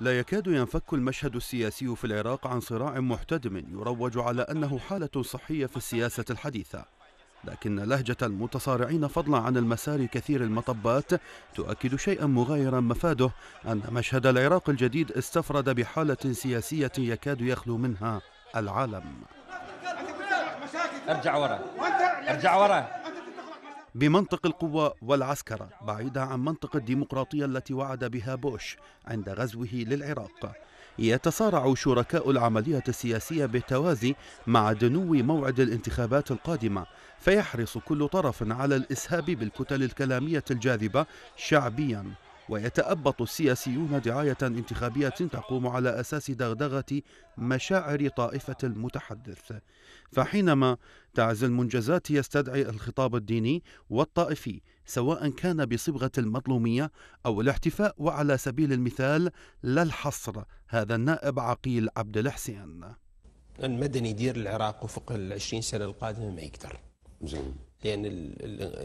لا يكاد ينفك المشهد السياسي في العراق عن صراع محتدم يروج على أنه حالة صحية في السياسة الحديثة لكن لهجة المتصارعين فضلا عن المسار كثير المطبات تؤكد شيئا مغايرا مفاده أن مشهد العراق الجديد استفرد بحالة سياسية يكاد يخلو منها العالم ارجع ورا ارجع ورا بمنطق القوة والعسكرة بعيدة عن منطق الديمقراطية التي وعد بها بوش عند غزوه للعراق يتصارع شركاء العملية السياسية بالتوازي مع دنو موعد الانتخابات القادمة فيحرص كل طرف على الإسهاب بالكتل الكلامية الجاذبة شعبياً ويتأبط السياسيون دعاية انتخابية تقوم على أساس دغدغة مشاعر طائفة المتحدث فحينما تعز المنجزات يستدعي الخطاب الديني والطائفي سواء كان بصبغة المظلومية أو الاحتفاء وعلى سبيل المثال لا الحصر هذا النائب عقيل عبد الحسين المدني يدير العراق وفق العشرين سنة القادمة ما يقدر زين لان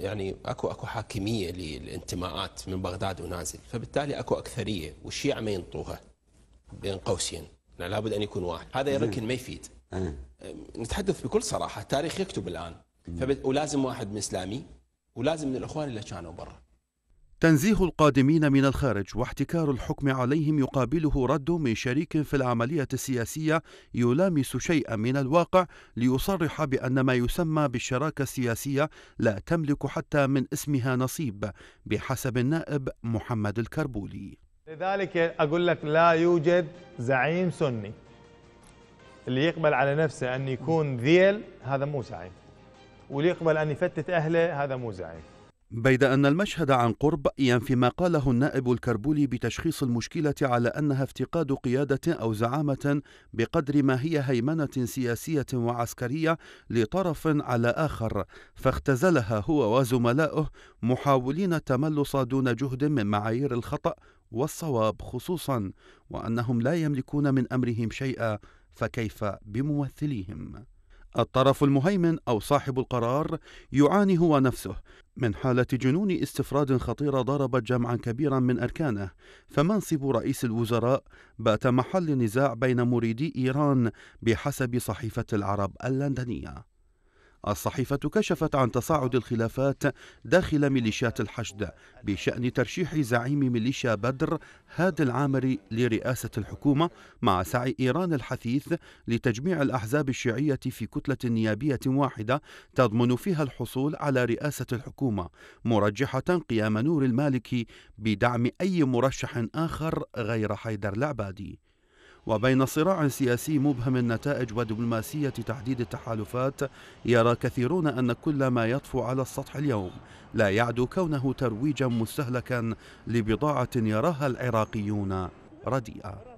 يعني اكو اكو حاكميه للانتماءات من بغداد ونازل فبالتالي اكو اكثريه والشيعه ما ينطوها بين قوسين يعني لابد ان يكون واحد هذا يركن ما يفيد نتحدث بكل صراحه التاريخ يكتب الان ولازم واحد من اسلامي ولازم من الاخوان اللي كانوا برا تنزيه القادمين من الخارج واحتكار الحكم عليهم يقابله رد من شريك في العملية السياسية يلامس شيئا من الواقع ليصرح بأن ما يسمى بالشراكة السياسية لا تملك حتى من اسمها نصيب بحسب النائب محمد الكربولي لذلك أقول لك لا يوجد زعيم سني اللي يقبل على نفسه أن يكون ذيل هذا مو زعيم واللي يقبل أن يفتت أهله هذا مو زعيم بيد أن المشهد عن قرب ينفي ما قاله النائب الكربولي بتشخيص المشكلة على أنها افتقاد قيادة أو زعامة بقدر ما هي هيمنة سياسية وعسكرية لطرف على آخر، فاختزلها هو وزملائه محاولين التملص دون جهد من معايير الخطأ والصواب خصوصا، وأنهم لا يملكون من أمرهم شيئا، فكيف بممثليهم؟ الطرف المهيمن أو صاحب القرار يعاني هو نفسه من حالة جنون استفراد خطيرة ضربت جمعا كبيرا من أركانه فمنصب رئيس الوزراء بات محل نزاع بين مريدي إيران بحسب صحيفة العرب اللندنية الصحيفة كشفت عن تصاعد الخلافات داخل ميليشيات الحشد بشأن ترشيح زعيم ميليشيا بدر هاد العامري لرئاسة الحكومة مع سعي إيران الحثيث لتجميع الأحزاب الشيعية في كتلة نيابية واحدة تضمن فيها الحصول على رئاسة الحكومة مرجحة قيام نور المالكي بدعم أي مرشح آخر غير حيدر العبادي وبين صراع سياسي مبهم النتائج ودبلوماسية تحديد التحالفات يرى كثيرون أن كل ما يطفو على السطح اليوم لا يعدو كونه ترويجا مستهلكا لبضاعة يراها العراقيون رديئة